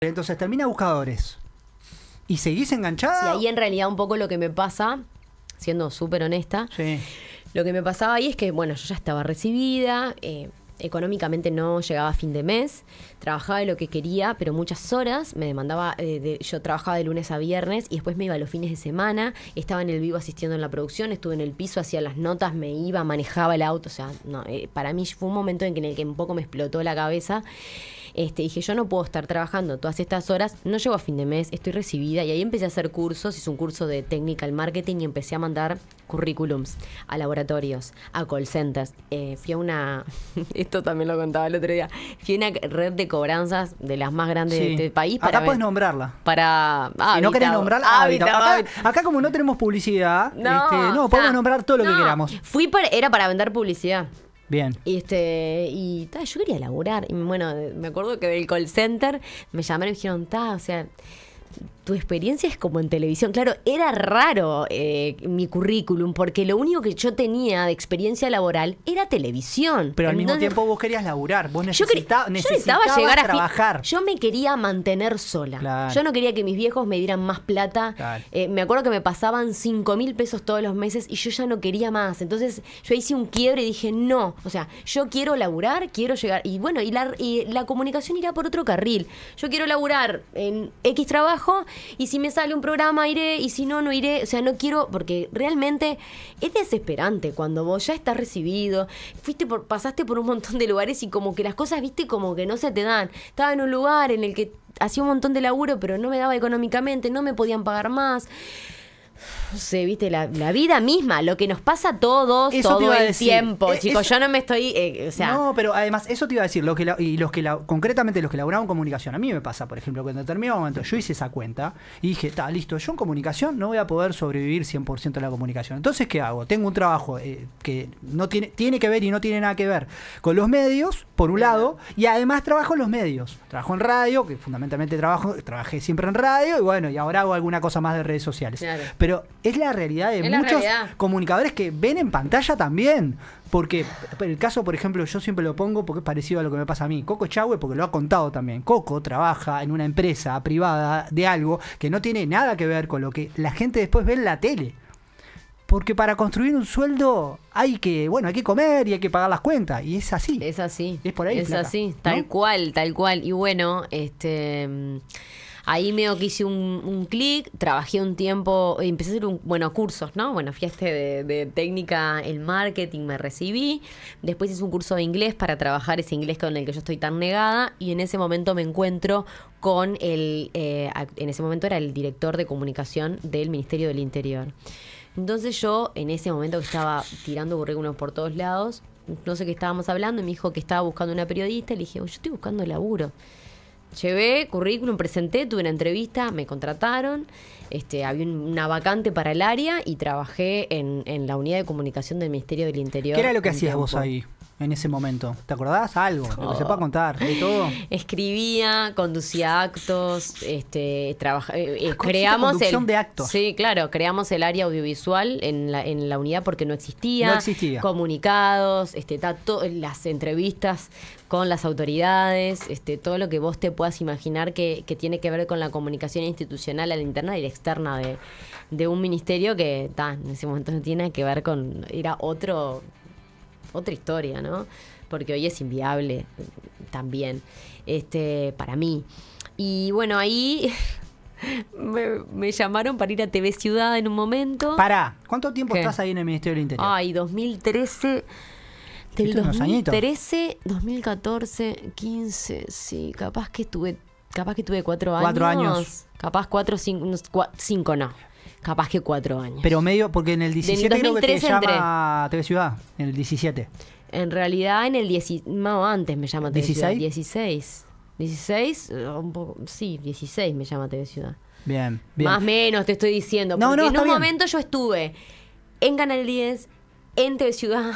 Entonces termina buscadores. ¿Y seguís enganchada? y ahí en realidad un poco lo que me pasa, siendo súper honesta, lo que me pasaba ahí es que, bueno, yo ya estaba recibida, eh, económicamente no llegaba a fin de mes, trabajaba de lo que quería, pero muchas horas, me demandaba, eh, yo trabajaba de lunes a viernes y después me iba a los fines de semana, estaba en el vivo asistiendo en la producción, estuve en el piso, hacía las notas, me iba, manejaba el auto, o sea, eh, para mí fue un momento en el que un poco me explotó la cabeza este, dije, yo no puedo estar trabajando todas estas horas, no llego a fin de mes, estoy recibida y ahí empecé a hacer cursos, hice un curso de technical marketing y empecé a mandar currículums a laboratorios, a call centers. Eh, fui a una, esto también lo contaba el otro día, fui a una red de cobranzas de las más grandes del este país. acá puedes nombrarla. Para... Ah, si no querés nombrarla, ah, Acá, como no tenemos publicidad, no, este, podemos nombrar todo lo que queramos. Fui para, era para vender publicidad. Bien. Y este, y yo quería laburar. Y bueno, me acuerdo que del call center me llamaron y dijeron, ta, o sea, tu experiencia es como en televisión. Claro, era raro eh, mi currículum porque lo único que yo tenía de experiencia laboral era televisión. Pero al mismo tiempo vos querías laburar, vos yo necesitabas llegar a trabajar. Yo me quería mantener sola. Yo no quería que mis viejos me dieran más plata. Eh, me acuerdo que me pasaban 5 mil pesos todos los meses y yo ya no quería más. Entonces yo hice un quiebre y dije, no, o sea, yo quiero laburar, quiero llegar. Y bueno, y la, la comunicación irá por otro carril. Yo quiero laburar en X trabajo y si me sale un programa iré, y si no, no iré. O sea, no quiero, porque realmente es desesperante cuando vos ya estás recibido, fuiste por, pasaste por un montón de lugares y como que las cosas, viste, como que no se te dan. Estaba en un lugar en el que hacía un montón de laburo, pero no me daba económicamente, no me podían pagar más no viste, la, vida misma, lo que nos pasa a todos eso todo el tiempo. E, Chicos, yo no me estoy. Eh, no, pero además, eso te iba a decir, los que y los que concretamente los que en comunicación. A mí me pasa, por ejemplo, que en determinado momento yo hice esa cuenta y dije, está, listo, yo en comunicación no voy a poder sobrevivir 100% en la comunicación. Entonces, ¿qué hago? Tengo un trabajo eh, que no tiene, tiene que ver y no tiene nada que ver con los medios, por un lado, y además trabajo en los medios. Trabajo en radio, que fundamentalmente trabajo, trabajé siempre en radio, y bueno, y ahora hago alguna cosa más de redes sociales pero es la realidad de muchos comunicadores que ven en pantalla también. Porque el caso, por ejemplo, yo siempre lo pongo porque es parecido a lo que me pasa a mí. Coco chagüe porque lo ha contado también. Coco trabaja en una empresa privada de algo que no tiene nada que ver con lo que la gente después ve en la tele. Porque para construir un sueldo hay que, bueno, hay que comer y hay que pagar las cuentas. Y es así. Es así. Es por ahí. Es así, tal cual, tal cual. Y bueno, este Ahí medio que hice un, clic, trabajé un tiempo, empecé a hacer un, bueno, cursos, ¿no? Bueno, fui este de, de, técnica el marketing, me recibí. Después hice un curso de inglés para trabajar ese inglés con el que yo estoy tan negada. Y en ese momento me encuentro con el, eh, en ese momento era el director de comunicación del Ministerio del Interior. Entonces yo, en ese momento que estaba tirando currículos por todos lados, no sé qué estábamos hablando, y me dijo que estaba buscando una periodista, le dije, yo estoy buscando laburo llevé currículum, presenté, tuve una entrevista, me contrataron, este, había una vacante para el área y trabajé en, en la unidad de comunicación del Ministerio del Interior. ¿Qué era lo que hacías vos ahí? en ese momento? ¿Te acordás algo? Lo que se puede contar, de todo. Escribía, conducía actos, este, trabaja, eh, eh, ah, creamos el de actos. Sí, claro, creamos el área audiovisual en la, en la unidad porque no existía. No existía. Comunicados, este, las entrevistas con las autoridades, este, todo lo que vos te puedas imaginar que, tiene que ver con la comunicación institucional, a la interna y la externa de, un ministerio que en ese momento no tiene que ver con, era otro otra historia, ¿no? Porque hoy es inviable también, este, para mí. Y bueno, ahí me, llamaron para ir a TV Ciudad en un momento. ¿Para? ¿cuánto tiempo estás ahí en el Ministerio del Interior? Ay, 2013. Del 2013, 2014, 15, sí, capaz que estuve, capaz que tuve cuatro, años. Cuatro años. Capaz cuatro, cinco, cinco no capaz que cuatro años. Pero medio, porque en el 17 creo que te TV Ciudad, en el 17. En realidad, en el no, antes me llama TV Ciudad. 16. 16. Uh, sí, 16 me llama TV Ciudad. Bien, bien. Más o menos, te estoy diciendo. porque en un momento yo estuve en Canal 10, en TV Ciudad,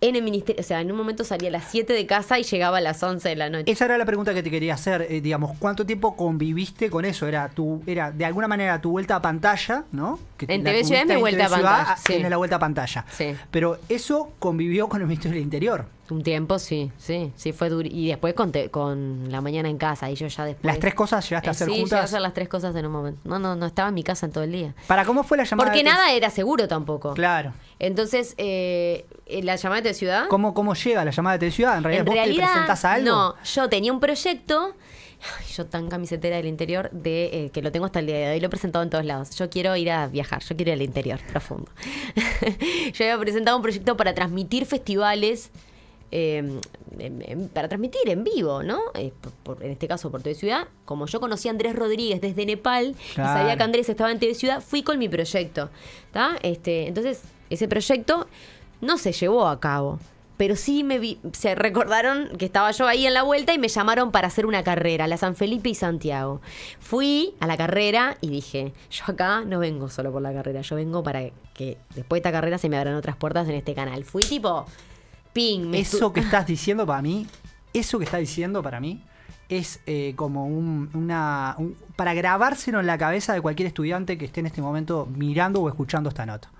en el ministerio, o sea, en un momento salía a las 7 de casa y llegaba a las 11 de la noche. Esa era la pregunta que te quería hacer, eh, digamos, ¿cuánto tiempo conviviste con eso? Era tu era de alguna manera tu vuelta a pantalla, ¿no? en TV Ciudad me vuelta pantalla. Ciudad, la vuelta a pantalla. Pero eso convivió con el Ministerio del Interior. Un tiempo, sí, sí, sí fue Y después con, con La Mañana en Casa, y yo ya después... ¿Las tres cosas llegaste a eh, hacer juntas? Sí, hacer las tres cosas en un momento. No, no, no estaba en mi casa en todo el día. ¿Para cómo fue la llamada? Ciudad? Porque nada era seguro tampoco. Claro. Entonces, eh, eh la llamada de Ciudad... ¿Cómo, ¿Cómo llega la llamada de Ciudad? En realidad, ¿vos te presentás a algo? No, yo tenía un proyecto yo tan camisetera del interior, de eh, que lo tengo hasta el día de hoy, lo he presentado en todos lados. Yo quiero ir a viajar, yo quiero ir al interior, profundo. yo había presentado un proyecto para transmitir festivales. Em, em, em, para transmitir en vivo, ¿no? Eh, en este caso por TV Ciudad. Como yo conocí a Andrés Rodríguez desde Nepal y sabía que Andrés estaba en TV Ciudad, fui con mi proyecto. está Este, entonces, ese proyecto no se llevó a cabo pero sí me vi, se recordaron que estaba yo ahí en la vuelta y me llamaron para hacer una carrera, la San Felipe y Santiago. Fui a la carrera y dije, yo acá no vengo solo por la carrera, yo vengo para que después de esta carrera se me abran otras puertas en este canal. Fui tipo, ping. eso que estás diciendo para mí, eso que estás diciendo para mí es eh, como una... para grabárselo en la cabeza de cualquier estudiante que esté en este momento mirando o escuchando esta nota.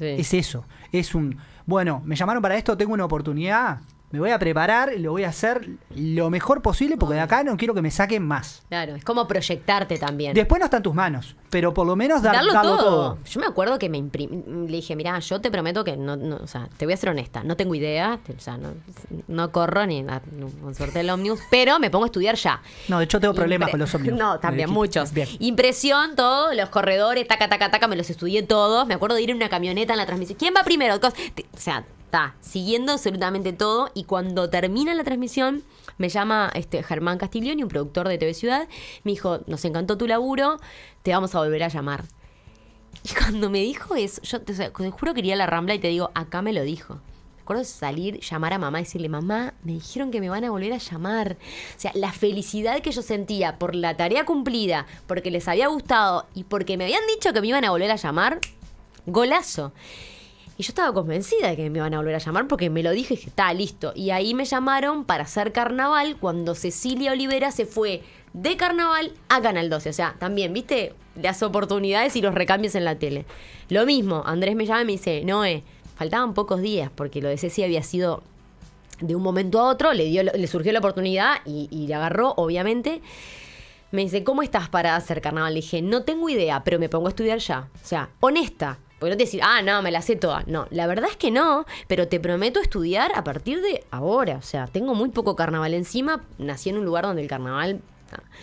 Es eso, es un bueno, me llamaron para esto, tengo una oportunidad, me voy a preparar, lo voy a hacer lo mejor posible porque de acá no quiero que me saquen más. Claro, es como proyectarte también. Después no está en tus manos, pero por lo menos dar, darlo, todo. Yo me acuerdo que me le dije, mirá, yo te prometo que no, o sea, te voy a ser honesta, no tengo idea, o sea, no, corro ni con suerte del ómnibus, pero me pongo a estudiar ya. No, de hecho tengo problemas con los ómnibus. No, también muchos. Impresión, todo, los corredores, taca, taca, taca, me los estudié todos. Me acuerdo de ir en una camioneta en la transmisión. ¿Quién va primero? O sea, está siguiendo absolutamente todo y cuando termina la transmisión me llama este Germán Castiglioni, un productor de TV Ciudad, me dijo, nos encantó tu laburo, te vamos a volver a llamar. Y cuando me dijo eso, yo te, juro que iría a la Rambla y te digo, acá me lo dijo. Recuerdo salir, llamar a mamá y decirle, mamá, me dijeron que me van a volver a llamar. O sea, la felicidad que yo sentía por la tarea cumplida, porque les había gustado y porque me habían dicho que me iban a volver a llamar, golazo. Y yo estaba convencida de que me iban a volver a llamar porque me lo dije que está listo. Y ahí me llamaron para hacer carnaval cuando Cecilia Olivera se fue de carnaval a Canal 12. O sea, también, viste, las oportunidades y los recambios en la tele. Lo mismo, Andrés me llama y me dice, Noé, faltaban pocos días porque lo de Ceci había sido de un momento a otro, le, dio, le surgió la oportunidad y, y le agarró, obviamente. Me dice, ¿cómo estás para hacer carnaval? Le dije, no tengo idea, pero me pongo a estudiar ya. O sea, honesta. Porque no te ah, no, me la sé toda. No, la verdad es que no, pero te prometo estudiar a partir de ahora. O sea, tengo muy poco carnaval encima. Nací en un lugar donde el carnaval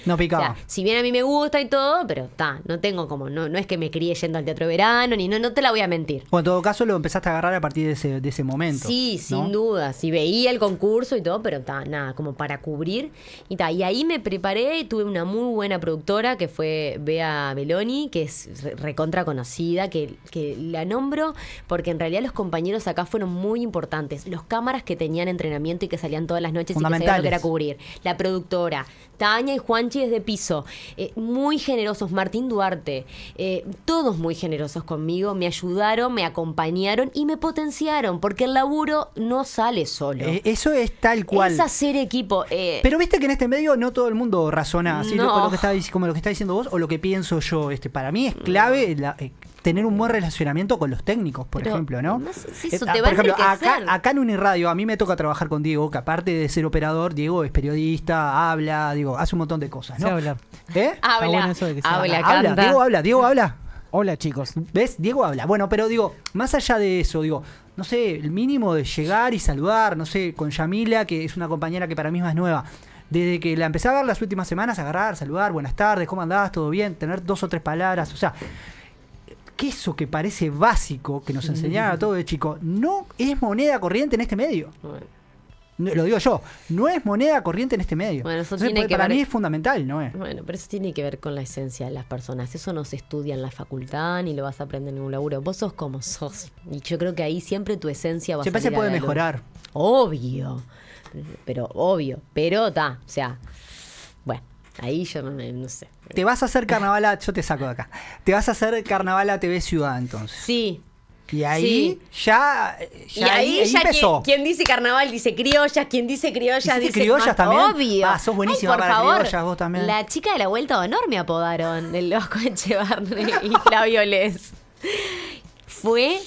no picaba. si bien a mí me gusta y todo, pero está, no tengo como, no, no es que me críe yendo al teatro verano, ni no, no te la voy a mentir. Bueno, en todo caso lo empezaste a agarrar a partir de ese, momento. Sí, sin duda. Sí, veía el concurso y todo, pero está, nada, como para cubrir. Y, ta, y ahí me preparé y tuve una muy buena productora que fue Bea Beloni, que es recontra conocida, que, que la nombro porque en realidad los compañeros acá fueron muy importantes. Los cámaras que tenían entrenamiento y que salían todas las noches y que sabían lo que era cubrir. La productora, Tania y Juanchi es de piso. Eh, muy generosos, Martín Duarte. Eh, todos muy generosos conmigo. Me ayudaron, me acompañaron y me potenciaron, porque el laburo no sale solo. Eh, eso es tal cual. Es hacer equipo. Pero viste que en este medio no todo el mundo razona así, como lo que está diciendo vos o lo que pienso yo. Este, para mí es clave. La, tener un buen relacionamiento con los técnicos, por ejemplo, ¿no? Eh, ah, por ejemplo, acá, acá en Unirradio, a mí me toca trabajar con Diego, que aparte de ser operador, Diego es periodista, habla, digo, hace un montón de cosas, ¿no? habla. ¿Eh? Habla, habla, Diego habla, Diego habla. Hola chicos. ¿Ves? Diego habla. Bueno, pero digo, más allá de eso, digo, no sé, el mínimo de llegar y saludar, no sé, con Yamila, que es una compañera que para mí es más nueva. Desde que la empecé a ver las últimas semanas, agarrar, saludar, buenas tardes, ¿cómo andás? ¿Todo bien? Tener dos o tres palabras, o sea, que eso que parece básico, que nos enseñaba todos de chico, no es moneda corriente en este medio. lo digo yo, no es moneda corriente en este medio. Bueno, eso que para mí es fundamental, ¿no es? Bueno, pero eso tiene que ver con la esencia de las personas. Eso no se estudia en la facultad ni lo vas a aprender en un laburo. Vos sos como sos. Y yo creo que ahí siempre tu esencia va a Siempre se puede mejorar. Obvio. Pero obvio. Pero ta, o sea, Ahí yo no, sé. Te vas a hacer carnaval a, yo te saco de acá. Te vas a hacer carnaval a TV Ciudad entonces. Sí, y ahí ya, ya, Y ahí, ya empezó. Quien, dice carnaval dice criollas, quien dice criollas dice criollas también. Obvio. Ah, sos buenísima para favor, criollas vos también. La chica de la vuelta de honor me apodaron, el loco Echevarne y Flavio Les. Fue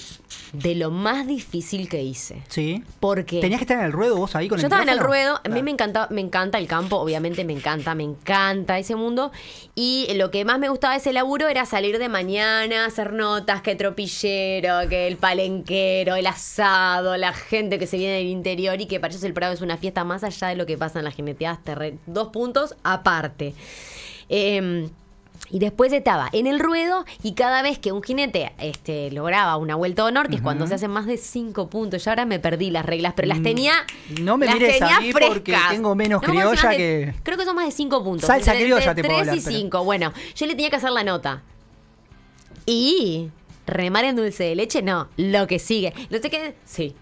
de lo más difícil que hice. Sí. Porque. Tenías que estar en el ruedo vos ahí con yo Yo estaba en el ruedo. A mí me encanta, me encanta el campo, obviamente me encanta, me encanta ese mundo. Y lo que más me gustaba de ese laburo era salir de mañana, hacer notas, que tropillero, que el palenquero, el asado, la gente que se viene del interior y que para ellos el Prado es una fiesta más allá de lo que pasa en las gemeteadas terrenas. Dos puntos aparte. Eh, y después estaba en el ruedo y cada vez que un jinete este, lograba una vuelta de honor, que es cuando se hacen más de cinco puntos, yo ahora me perdí las reglas, pero las mm, tenía No me mires a porque tengo menos criolla que... creo que son más de cinco puntos. Salsa criolla te puedo hablar. y cinco, bueno. Yo le tenía que hacer la nota. Y remar en dulce de leche, no. Lo que sigue. No sé que. Sí,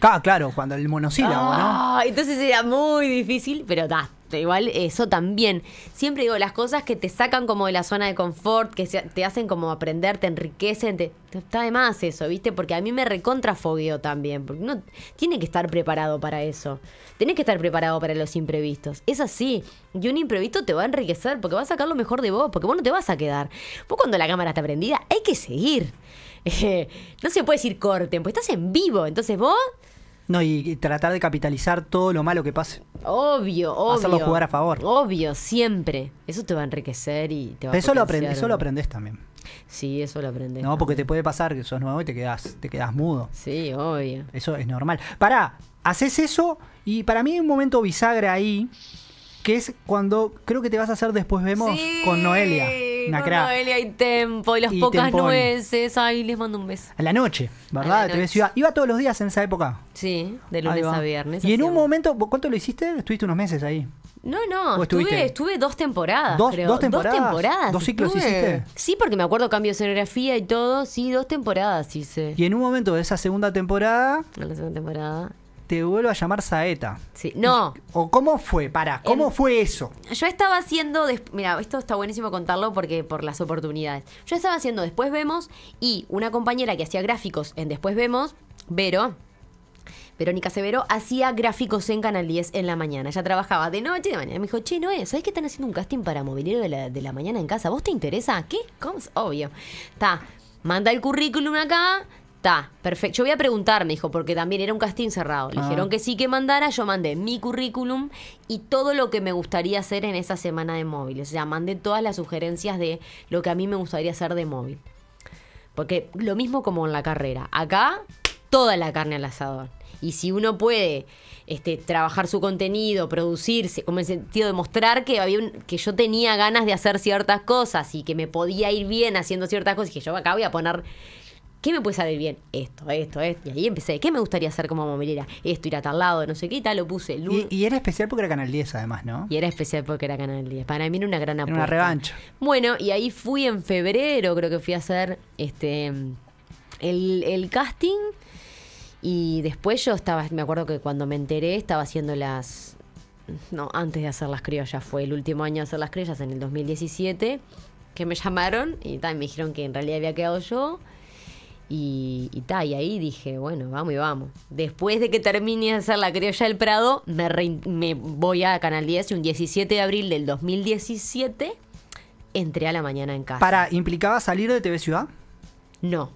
Ah, claro, cuando el monosílabo, ah, Entonces era muy difícil, pero da. Igual eso también. Siempre digo, las cosas que te sacan como de la zona de confort, que te hacen como aprender, te enriquecen, te, está de más eso, ¿viste? Porque a mí me recontrafogueo también, porque uno tiene que estar preparado para eso. Tenés que estar preparado para los imprevistos. Es así. Y un imprevisto te va a enriquecer, porque va a sacar lo mejor de vos, porque vos no te vas a quedar. Vos cuando la cámara está prendida, hay que seguir. no se puede decir corten, pues estás en vivo, entonces vos... No, y tratar de capitalizar todo lo malo que pase. Obvio, obvio. Hacerlo jugar a favor. Obvio, siempre. Eso te va a enriquecer y te va a eso lo, eso lo aprendes también. Sí, eso lo aprendes. No, porque te puede pasar que sos nuevo y te quedas te quedás mudo. Sí, obvio. Eso es normal. Pará, haces eso y para mí hay un momento bisagra ahí que es cuando creo que te vas a hacer después vemos con Noelia. Una con Noelia y Tempo y las pocas nueces. Ay, les mando un beso. A la noche, ¿verdad? Iba todos los días en esa época. Sí, de lunes a viernes. Y en un momento, ¿cuánto lo hiciste? Estuviste unos meses ahí. No, no, estuve, dos temporadas. Dos, creo. dos temporadas. Dos temporadas. Dos ciclos hiciste. Sí, porque me acuerdo cambio de escenografía y todo. Sí, dos temporadas hice. Y en un momento de esa segunda temporada. la segunda temporada te vuelvo a llamar Saeta. Sí, no. ¿O cómo fue? Para, ¿cómo em, fue eso? Yo estaba haciendo, mira, esto está buenísimo contarlo porque por las oportunidades. Yo estaba haciendo Después Vemos y una compañera que hacía gráficos en Después Vemos, Vero, Verónica Severo, hacía gráficos en Canal 10 en la mañana. Ella trabajaba de noche y de mañana. Me dijo, che, ¿no es? ¿sabés que están haciendo un casting para mobiliario de la, de la mañana en casa? ¿Vos te interesa? ¿Qué? ¿Cómo? Obvio. Está, manda el currículum acá, perfecto. Yo voy a preguntar, me dijo, porque también era un casting cerrado. Ah. dijeron que sí que mandara, yo mandé mi currículum y todo lo que me gustaría hacer en esa semana de móvil. O sea, mandé todas las sugerencias de lo que a mí me gustaría hacer de móvil. Porque lo mismo como en la carrera. Acá, toda la carne al asador. Y si uno puede este, trabajar su contenido, producirse, como en el sentido de mostrar que, había que yo tenía ganas de hacer ciertas cosas y que me podía ir bien haciendo ciertas cosas, y que yo acá voy a poner ¿Qué me puede salir bien? Esto, esto, esto. Y ahí empecé. ¿Qué me gustaría hacer como movilera? Esto, ir a tal lado, no sé qué, y tal, lo puse. y, era especial porque era Canal 10, además, ¿no? Y era especial porque era Canal 10. Para mí era una gran apuesta. una revancha. Bueno, y ahí fui en febrero, creo que fui a hacer este el, casting. Y después yo estaba, me acuerdo que cuando me enteré, estaba haciendo las. No, antes de hacer las criollas, fue el último año de hacer las criollas, en el 2017, que me llamaron y también me dijeron que en realidad había quedado yo. Y, ahí dije, bueno, vamos y vamos. Después de que termine de hacer la criolla del Prado, me, voy a Canal 10 y un 17 de abril del 2017 entré a la mañana en casa. ¿Para, implicaba salir de TV Ciudad? No.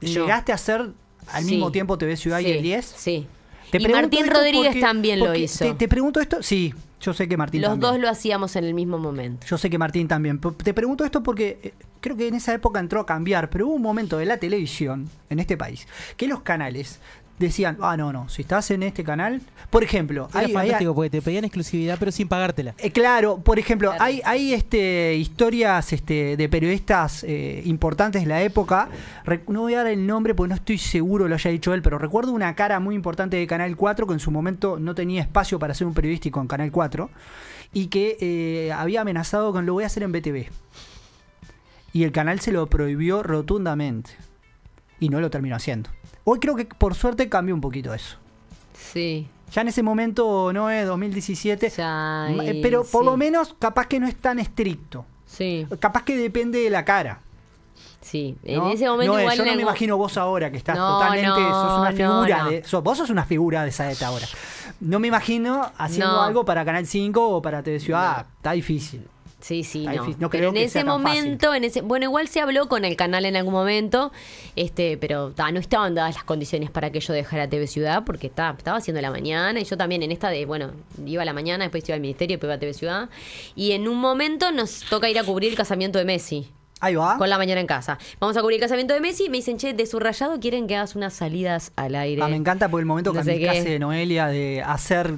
¿Llegaste a hacer al mismo tiempo TV Ciudad y el 10? Sí y Martín Rodríguez también lo hizo. Te, pregunto esto, sí, yo sé que Martín Los dos lo hacíamos en el mismo momento. Yo sé que Martín también. Te pregunto esto porque eh, creo que en esa época entró a cambiar, pero hubo un momento de la televisión en este país que los canales decían, ah, no, no, si estás en este canal, por ejemplo, Era hay, fantástico porque te pedían exclusividad pero sin pagártela. Eh, claro, por ejemplo, hay, hay este, historias este, de periodistas eh, importantes de la época, no voy a dar el nombre porque no estoy seguro lo haya dicho él, pero recuerdo una cara muy importante de Canal 4 que en su momento no tenía espacio para ser un periodístico en Canal 4 y que eh, había amenazado con lo voy a hacer en BTV. Y el canal se lo prohibió rotundamente y no lo terminó haciendo. Hoy creo que por suerte cambió un poquito eso. Sí. Ya en ese momento, no es eh, 2017. Eh, pero por lo menos capaz que no es tan estricto. Sí. Capaz que depende de la cara. Sí, en ese momento no, yo no me imagino vos ahora que estás totalmente sos una figura de vos sos una figura de esa esta ahora. No me imagino haciendo algo para Canal 5 o para TV Ciudad, ah, está difícil. Sí, sí, no. en ese momento, en ese, bueno, igual se habló con el canal en algún momento, este, pero no estaban dadas las condiciones para que yo dejara TV Ciudad, porque estaba haciendo la mañana, y yo también en esta de, bueno, iba a la mañana, después iba al ministerio, después iba a TV Ciudad, y en un momento nos toca ir a cubrir el casamiento de Messi. Ahí va. Con la mañana en casa. Vamos a cubrir el casamiento de Messi. y Me dicen, che, de su quieren que hagas unas salidas al aire. Ah, me encanta por el momento que que de Noelia de hacer.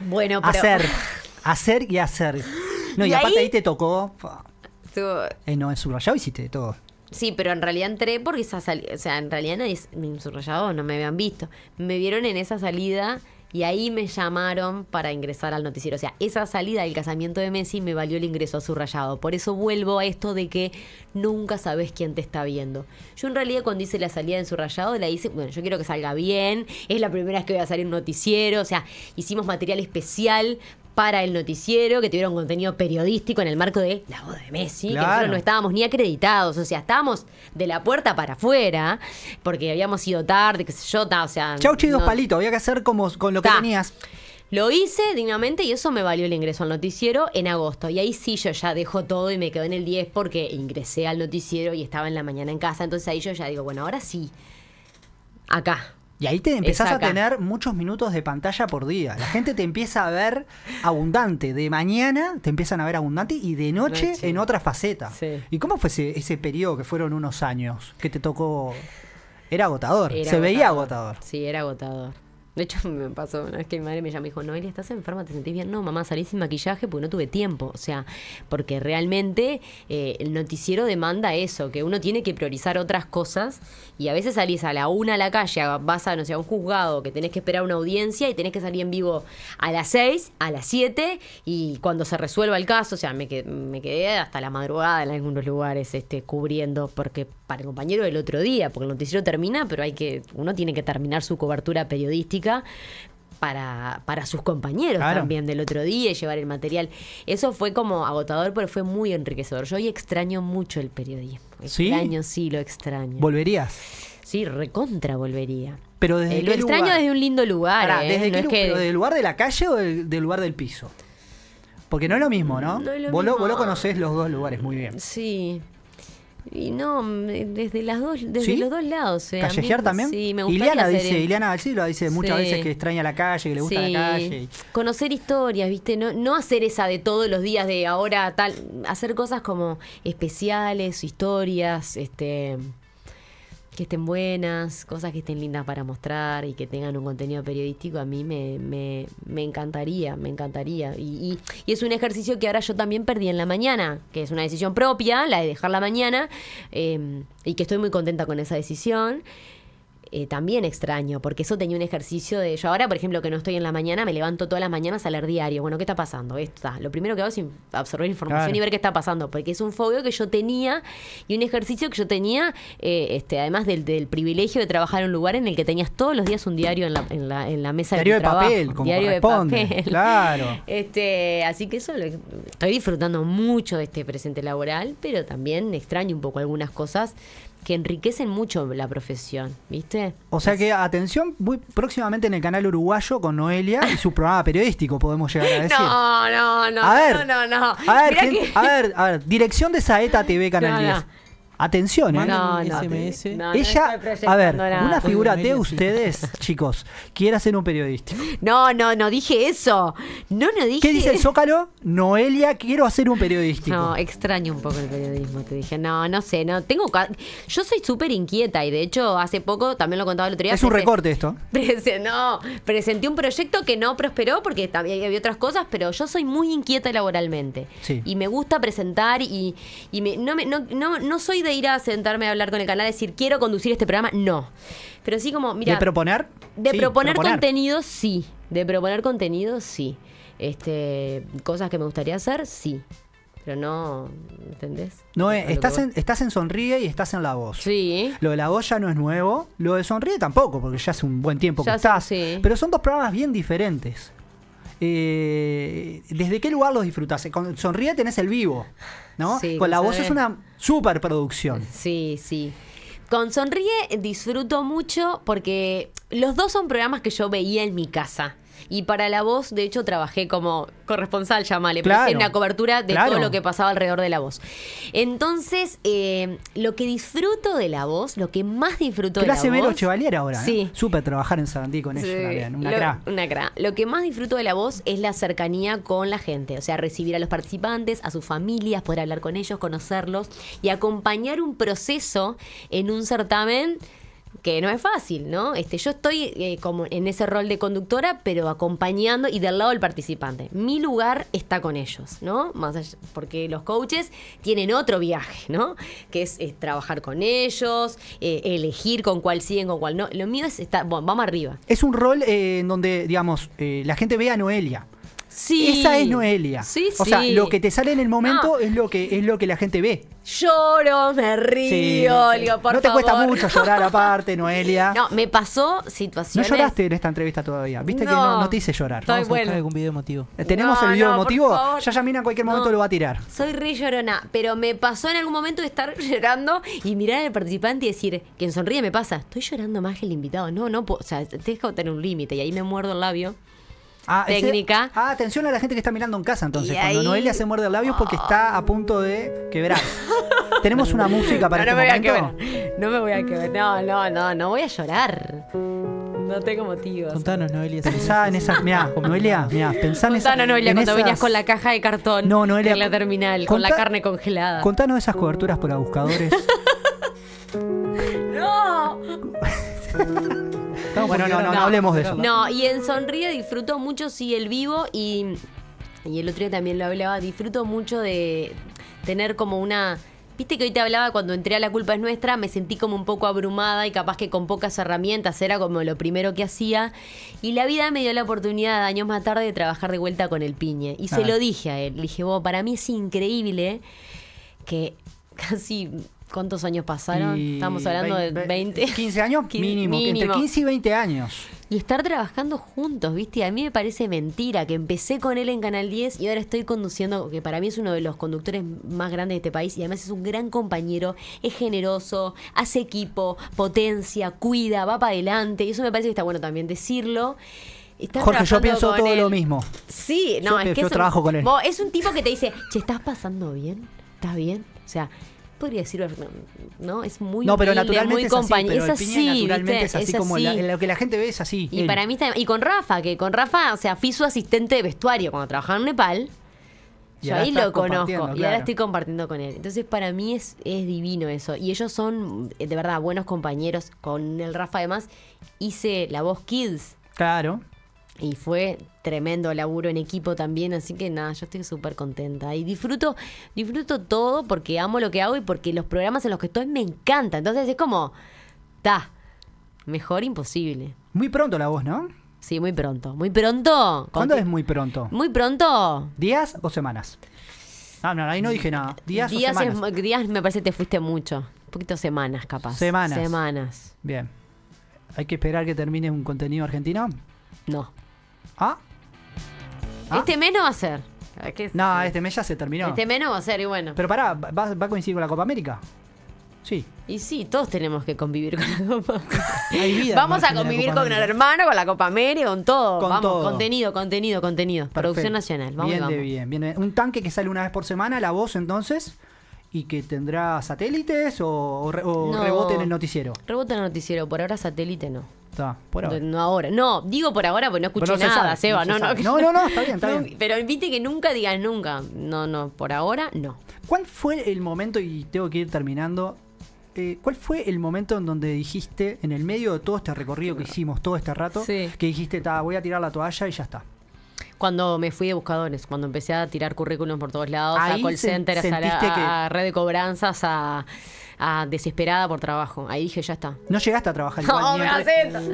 Bueno, pero... Hacer. Hacer y hacer. No, y, aparte ahí? te tocó. Eh, no, en subrayado hiciste todo. Sí, pero en realidad entré porque esa salida. O sea, en realidad nadie En subrayado, no me habían visto. Me vieron en esa salida y ahí me llamaron para ingresar al noticiero. O sea, esa salida del casamiento de Messi me valió el ingreso a subrayado. Por eso vuelvo a esto de que nunca sabes quién te está viendo. Yo en realidad cuando hice la salida en subrayado la hice, bueno, yo quiero que salga bien, es la primera vez que voy a salir un noticiero, o sea, hicimos material especial para el noticiero, que tuvieron contenido periodístico en el marco de la boda de Messi, que nosotros no estábamos ni acreditados, o sea, estábamos de la puerta para afuera, porque habíamos ido tarde, qué sé yo, ta, o sea... Chau, chido, dos palitos, había que hacer como con lo que tenías. Lo hice dignamente y eso me valió el ingreso al noticiero en agosto. Y ahí sí yo ya dejo todo y me quedo en el 10 porque ingresé al noticiero y estaba en la mañana en casa. Entonces ahí yo ya digo, bueno, ahora sí, acá, y ahí te empezás a tener muchos minutos de pantalla por día. La gente te empieza a ver abundante. De mañana te empiezan a ver abundante y de noche en otra faceta. ¿Y cómo fue ese, ese periodo que fueron unos años que te tocó? Era agotador. se veía agotador. Sí, era agotador. De hecho, me pasó una vez que mi madre me llamó y dijo, Noelia, ¿estás enferma? ¿Te sentís bien? No, mamá, salí sin maquillaje porque no tuve tiempo. O sea, porque realmente eh, el noticiero demanda eso, que uno tiene que priorizar otras cosas y a veces salís a la una a la calle, vas a, no sé, un juzgado, que tenés que esperar una audiencia y tenés que salir en vivo a las seis, a las siete y cuando se resuelva el caso, o sea, me, me quedé hasta la madrugada en algunos lugares este, cubriendo porque para el compañero del otro día, porque el noticiero termina, pero hay que uno tiene que terminar su cobertura periodística para, para sus compañeros también del otro día y llevar el material. Eso fue como agotador, pero fue muy enriquecedor. Yo hoy extraño mucho el periodismo. Extraño, sí, sí lo extraño. ¿Volverías? Sí, recontra volvería. Pero desde eh, lo extraño desde un lindo lugar. ¿eh? ¿desde, lugar de la calle o del, lugar del piso? Porque no es lo mismo, ¿no? vos, vos, conocés los dos lugares muy bien. Sí, y no, desde las dos, desde los dos lados. Eh, ¿Callejear también? Sí, me Ileana dice, Ileana dice muchas veces que extraña la calle, que le gusta la calle. Conocer historias, viste, no, no hacer esa de todos los días de ahora tal, hacer cosas como especiales, historias, este que estén buenas, cosas que estén lindas para mostrar y que tengan un contenido periodístico, a mí me, me, encantaría, me encantaría. Y, es un ejercicio que ahora yo también perdí en la mañana, que es una decisión propia, la de dejar la mañana, eh, y que estoy muy contenta con esa decisión. Eh, también extraño, porque eso tenía un ejercicio de. Yo ahora, por ejemplo, que no estoy en la mañana, me levanto todas las mañanas a leer diario. Bueno, ¿qué está pasando? Esto Lo primero que hago es absorber información y ver qué está pasando, porque es un fobio que yo tenía y un ejercicio que yo tenía, eh, este, además del, del, privilegio de trabajar en un lugar en el que tenías todos los días un diario en la, en la, en mesa diario de, papel, diario de papel. Claro. Este, así que eso estoy disfrutando mucho de este presente laboral, pero también extraño un poco algunas cosas que enriquecen mucho la profesión, ¿viste? O sea que, atención, muy próximamente en el canal uruguayo con Noelia y su programa periodístico, podemos llegar a decir. No, no, no. ver, no, no, no. A ver, a ver, a ver, dirección de Saeta TV Canal 10. Atención, ¿eh? No, no, SMS. no, Ella, a ver, una figura de ustedes, chicos, quiere ser un periodista. No, no, no dije eso. No, no dije ¿Qué dice el Zócalo? Noelia, quiero hacer un periodístico. No, extraño un poco el periodismo, te dije. No, no sé, no. Tengo. Yo soy súper inquieta y de hecho hace poco, también lo contaba el otro día. Es un recorte esto. no, presenté un proyecto que no prosperó porque también había otras cosas, pero yo soy muy inquieta laboralmente. Sí. Y me gusta presentar y, no, no soy de ir a sentarme a hablar con el canal, decir, quiero conducir este programa, no. Pero sí como, mira... ¿De proponer? De proponer, contenido, sí. De proponer contenido, sí. Este, cosas que me gustaría hacer, sí. Pero no, ¿entendés? No, eh, estás, en, estás en Sonríe y estás en La Voz. Sí. Lo de La Voz ya no es nuevo. Lo de Sonríe tampoco, porque ya hace un buen tiempo que estás. Pero son dos programas bien diferentes. Eh, ¿Desde qué lugar los disfrutás? Con Sonríe tenés el vivo con la voz es una superproducción. Sí, sí. Con Sonríe disfruto mucho porque los dos son programas que yo veía en mi casa. Y para La Voz, de hecho, trabajé como corresponsal, llamale, claro, en la cobertura de todo lo que pasaba alrededor de La Voz. Entonces, eh, lo que disfruto de La Voz, lo que más disfruto de La Voz... Clase Vero Chevalier ahora, eh? sí. trabajar en Sarandí con ellos. una, una cra. Lo que más disfruto de La Voz es la cercanía con la gente, o sea, recibir a los participantes, a sus familias, poder hablar con ellos, conocerlos y acompañar un proceso en un certamen que no es fácil, ¿no? Este, yo estoy eh, como en ese rol de conductora, pero acompañando y del lado del participante. Mi lugar está con ellos, ¿no? Más porque los coaches tienen otro viaje, ¿no? Que es, trabajar con ellos, eh, elegir con cuál siguen, con cuál no. Lo mío es estar, bueno, vamos arriba. Es un rol eh, en donde, digamos, la gente ve a Noelia. Esa es Noelia. o sea, lo que te sale en el momento es lo que es lo que la gente ve. Lloro, me río, digo, No te cuesta mucho llorar aparte, Noelia. No, me pasó situaciones. No lloraste en esta entrevista todavía. Viste que no, te hice llorar. No algún video emotivo. Eh, ¿Tenemos el video emotivo? Ya Yamina en cualquier momento lo va a tirar. Soy re llorona, pero me pasó en algún momento de estar llorando y mirar al participante y decir, quien sonríe me pasa. Estoy llorando más que el invitado. No, no, o sea, tengo dejo tener un límite y ahí me muerdo el labio. Ah, técnica. ah, atención a la gente que está mirando en casa entonces. cuando Noelia se muerde el labio es porque está a punto de quebrar. Tenemos una música para no, este momento. No me voy a quebrar. No, no, no, no voy a llorar. No tengo motivos. Contanos, Noelia. Pensá en esas. Mirá, Noelia, Mira, pensá en esas. Contanos, Noelia, cuando venías con la caja de cartón. En la terminal, con la carne congelada. Contanos esas coberturas para buscadores. ¡No! bueno, no, no, no, hablemos de eso. No, y en Sonríe disfruto mucho, sí, el vivo y, y el otro día también lo hablaba, disfruto mucho de tener como una... Viste que hoy te hablaba cuando entré a La Culpa es Nuestra, me sentí como un poco abrumada y capaz que con pocas herramientas era como lo primero que hacía. Y la vida me dio la oportunidad años más tarde de trabajar de vuelta con el piñe. Y se ah. lo dije a él. Le dije, vos, para mí es increíble que casi ¿Cuántos años pasaron? Estamos hablando de 20. 15 años mínimo, entre 15 y 20 años. Y estar trabajando juntos, ¿viste? A mí me parece mentira que empecé con él en Canal 10 y ahora estoy conduciendo, que para mí es uno de los conductores más grandes de este país y además es un gran compañero, es generoso, hace equipo, potencia, cuida, va para adelante y eso me parece que está bueno también decirlo. Jorge, yo pienso todo lo mismo. Sí, no, es que yo trabajo con él. es un tipo que te dice, che, ¿estás pasando bien? ¿Estás bien? O sea, podría decir, ¿no? Es muy No, pero naturalmente es así, es, así es así, como lo que la gente ve es así. Y para mí y con Rafa, que con Rafa, o sea, fui su asistente de vestuario cuando trabajaba en Nepal. yo ahí lo conozco y ahora estoy compartiendo con él. Entonces, para mí es, es divino eso. Y ellos son, eh, de verdad, buenos compañeros. Con el Rafa, además, hice la voz Kids. Claro. Y fue tremendo laburo en equipo también, así que nada, yo estoy súper contenta. Y disfruto, disfruto todo porque amo lo que hago y porque los programas en los que estoy me encantan. Entonces es como, está mejor imposible. Muy pronto la voz, ¿no? Sí, muy pronto. Muy pronto. ¿Cuándo es muy pronto? Muy pronto. ¿Días o semanas? Ah, no, ahí no dije nada. Días, días o semanas. días me parece que te fuiste mucho. Un poquito semanas, capaz. Semanas. Semanas. Bien. ¿Hay que esperar que termine un contenido argentino? No. ¿Ah? ¿Ah? Este mes no va a ser. No, este mes ya se terminó. Este mes no va a ser, y bueno. Pero pará, ¿va, a coincidir con la Copa América? Sí. Y sí, todos tenemos que convivir con la Copa Vamos a convivir con el hermano, con la Copa América, con todo. Con vamos, contenido, contenido, contenido. Producción nacional. Vamos, bien, bien, Un tanque que sale una vez por semana, la voz entonces. ¿Y que tendrá satélites o, rebote en el noticiero? Rebote en el noticiero, por ahora satélite no. No ahora. No, digo por ahora porque no escuché nada, Seba. No, no, no, está bien, está bien. Pero invite que nunca digas nunca. No, no, por ahora no. ¿Cuál fue el momento, y tengo que ir terminando, eh, ¿cuál fue el momento en donde dijiste, en el medio de todo este recorrido que hicimos todo este rato, que dijiste, voy a tirar la toalla y ya está? Cuando me fui de buscadores, cuando empecé a tirar currículums por todos lados, a call center, a, a, red de cobranzas, a desesperada por trabajo. Ahí dije, ya está. No llegaste a trabajar no, ni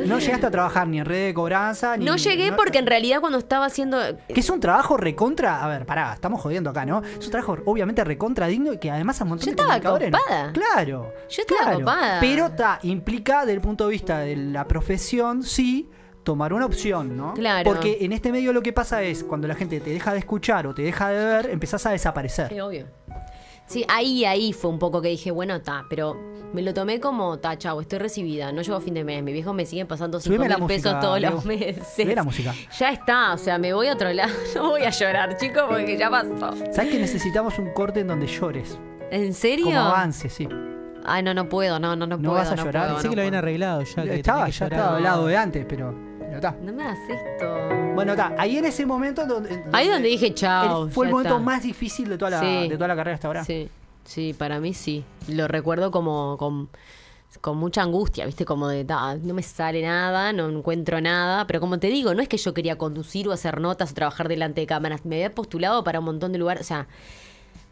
no llegaste a trabajar ni en red de cobranza. no llegué porque en realidad cuando estaba haciendo... Eh, que es un trabajo recontra... A ver, pará, estamos jodiendo acá, ¿no? Es un trabajo obviamente recontra digno y que además a un Yo estaba Claro. Yo estaba copada. Pero está implica desde el punto de vista de la profesión, sí tomar una opción, ¿no? Claro. Porque en este medio lo que pasa es, cuando la gente te deja de escuchar o te deja de ver, empezás a desaparecer. Sí, obvio. Sí, ahí, ahí fue un poco que dije, bueno, está. pero me lo tomé como, ta, chau, estoy recibida, no llevo fin de mes, mi viejo me siguen pasando 5 mil pesos todos los meses. la música. Ya está, o sea, me voy a otro lado, no voy a llorar, chicos, porque ya pasó. ¿Sabes que necesitamos un corte en donde llores? ¿En serio? Como avance, sí. Ay, ah, no, no puedo, no, no, no, puedo. No vas a llorar. sí que lo habían arreglado ya. Que estaba, ya estaba hablado de antes, pero. No, está. no me hagas esto. Bueno, Ahí en ese momento. Donde, ahí donde dije chao. Fue el momento más difícil de toda, la, de toda la carrera hasta ahora. Sí, sí, para mí sí. Lo recuerdo como. Con, mucha angustia, ¿viste? Como de, no me sale nada, no encuentro nada. Pero como te digo, no es que yo quería conducir o hacer notas o trabajar delante de cámaras. Me había postulado para un montón de lugares. O sea,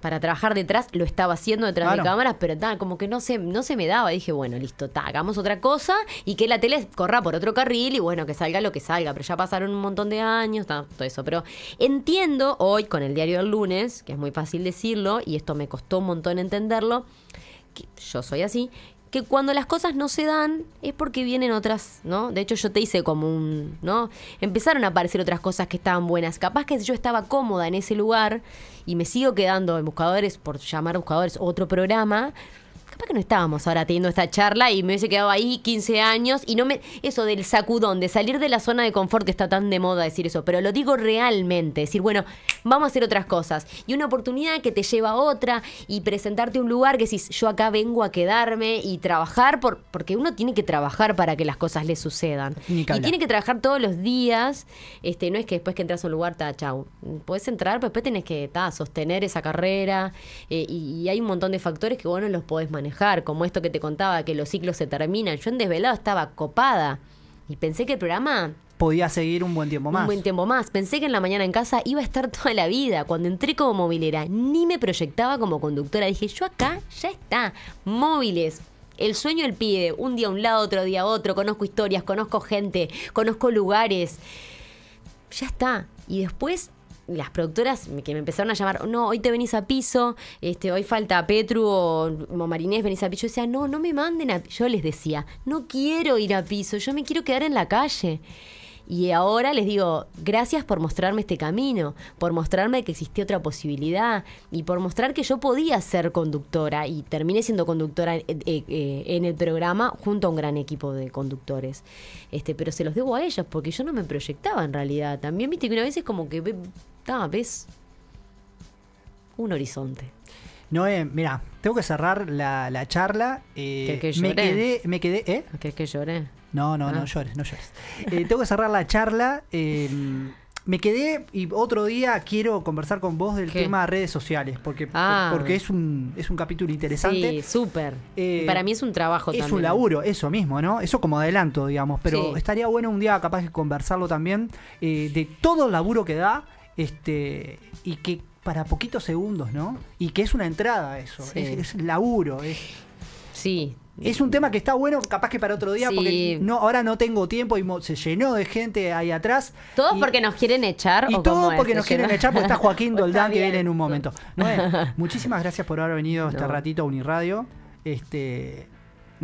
para trabajar detrás, lo estaba haciendo detrás de cámaras, pero ta, como que no se, no se me daba. dije, bueno, listo, hagamos otra cosa y que la tele corra por otro carril y bueno, que salga lo que salga. Pero ya pasaron un montón de años, todo eso. Pero entiendo hoy con el diario del lunes, que es muy fácil decirlo y esto me costó un montón entenderlo, que yo soy así, que cuando las cosas no se dan es porque vienen otras, ¿no? De hecho yo te hice como un, ¿no? Empezaron a aparecer otras cosas que estaban buenas. Capaz que yo estaba cómoda en ese lugar y me sigo quedando en buscadores, por llamar buscadores, otro programa, capaz que no estábamos ahora teniendo esta charla y me hubiese quedado ahí 15 años y no me. Eso del sacudón, de salir de la zona de confort que está tan de moda decir eso, pero lo digo realmente, decir, bueno, vamos a hacer otras cosas. Y una oportunidad que te lleva a otra y presentarte un lugar que decís, yo acá vengo a quedarme y trabajar, porque uno tiene que trabajar para que las cosas le sucedan. Y tiene que trabajar todos los días, este no es que después que entras a un lugar, ta, chau. Puedes entrar, pero después tenés que sostener esa carrera eh, y, y, hay un montón de factores que vos no los podés manejar manejar, como esto que te contaba, que los ciclos se terminan. Yo en desvelado estaba copada y pensé que el programa... Podía seguir un buen tiempo más. Un buen tiempo más. Pensé que en la mañana en casa iba a estar toda la vida. Cuando entré como movilera, ni me proyectaba como conductora. Dije, yo acá ya está. Móviles, el sueño el pide, un día a un lado, otro día a otro, conozco historias, conozco gente, conozco lugares. Ya está. Y después las productoras que me empezaron a llamar, no, hoy te venís a piso, este, hoy falta Petru o, Marinés, venís a piso. Yo decía, no, no me manden a Yo les decía, no quiero ir a piso, yo me quiero quedar en la calle. Y ahora les digo, gracias por mostrarme este camino, por mostrarme que existía otra posibilidad y por mostrar que yo podía ser conductora y terminé siendo conductora en, eh, eh, el programa junto a un gran equipo de conductores. Este, pero se los debo a ellas porque yo no me proyectaba en realidad. También viste que una vez es como que ves un horizonte. Noé, mira, tengo que cerrar la, charla. Eh, que, lloré. Me quedé, me quedé, ¿eh? Que que lloré. No, no, no ah. llores, no llores. Eh, tengo que cerrar la charla. Em, me quedé y otro día quiero conversar con vos del tema tema redes sociales, porque, ah. porque es, un, es un capítulo interesante. Sí, súper. Eh, para mí es un trabajo es también. Es un laburo, eso mismo, ¿no? Eso como adelanto, digamos, pero estaría bueno un día capaz de conversarlo también, eh, de todo el laburo que da, este, y que para poquitos segundos, ¿no? Y que es una entrada eso, es, laburo. Es, Sí, es un tema que está bueno, capaz que para otro día, porque no, ahora no tengo tiempo y se llenó de gente ahí atrás. Todos porque nos quieren echar. Y todos porque nos quieren echar, porque está Joaquín Doldán que viene en un momento. Noé, muchísimas gracias por haber venido este ratito a Uniradio. Este,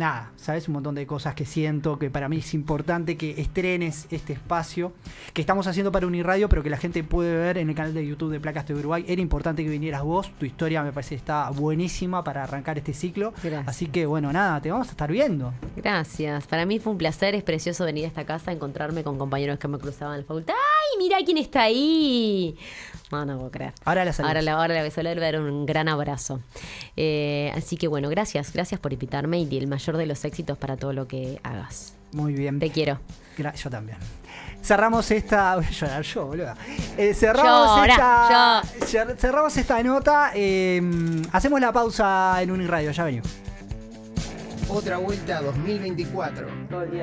nada, sabes un montón de cosas que siento, que para mí es importante que estrenes este espacio que estamos haciendo para Uniradio, pero que la gente puede ver en el canal de YouTube de Placas de Uruguay. Era importante que vinieras vos, tu historia me parece que está buenísima para arrancar este ciclo. Así que bueno, nada, te vamos a estar viendo. Gracias, para mí fue un placer, es precioso venir a esta casa, encontrarme con compañeros que me cruzaban en la facultad. ¡Ay, mira quién está ahí! No, no puedo creer. Ahora la Ahora la, ahora voy a un gran abrazo. Eh, así que bueno, gracias, gracias por invitarme y el mayor de los éxitos para todo lo que hagas. Muy bien. Te quiero. yo también. Cerramos esta. yo, boluda. Eh, cerramos, esta, cerramos esta nota. Em, hacemos la pausa en Uniradio, ya venimos. Otra vuelta 2024.